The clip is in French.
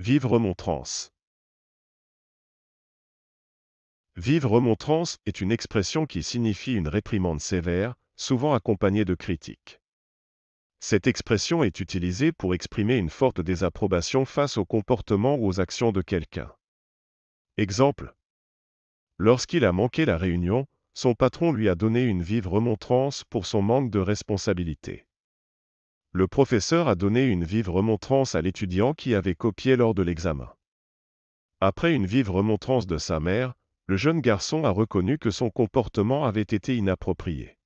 Vive remontrance. Vive remontrance est une expression qui signifie une réprimande sévère, souvent accompagnée de critiques. Cette expression est utilisée pour exprimer une forte désapprobation face au comportement ou aux actions de quelqu'un. Exemple. Lorsqu'il a manqué la réunion, son patron lui a donné une vive remontrance pour son manque de responsabilité le professeur a donné une vive remontrance à l'étudiant qui avait copié lors de l'examen. Après une vive remontrance de sa mère, le jeune garçon a reconnu que son comportement avait été inapproprié.